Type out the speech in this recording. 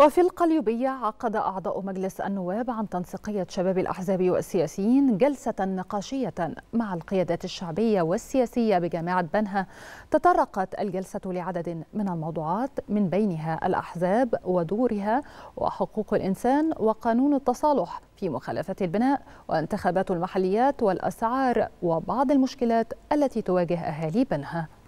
وفي القليوبية عقد أعضاء مجلس النواب عن تنسيقية شباب الأحزاب والسياسيين جلسة نقاشية مع القيادات الشعبية والسياسية بجامعة بنها تطرقت الجلسة لعدد من الموضوعات من بينها الأحزاب ودورها وحقوق الإنسان وقانون التصالح في مخالفة البناء وانتخابات المحليات والأسعار وبعض المشكلات التي تواجه أهالي بنها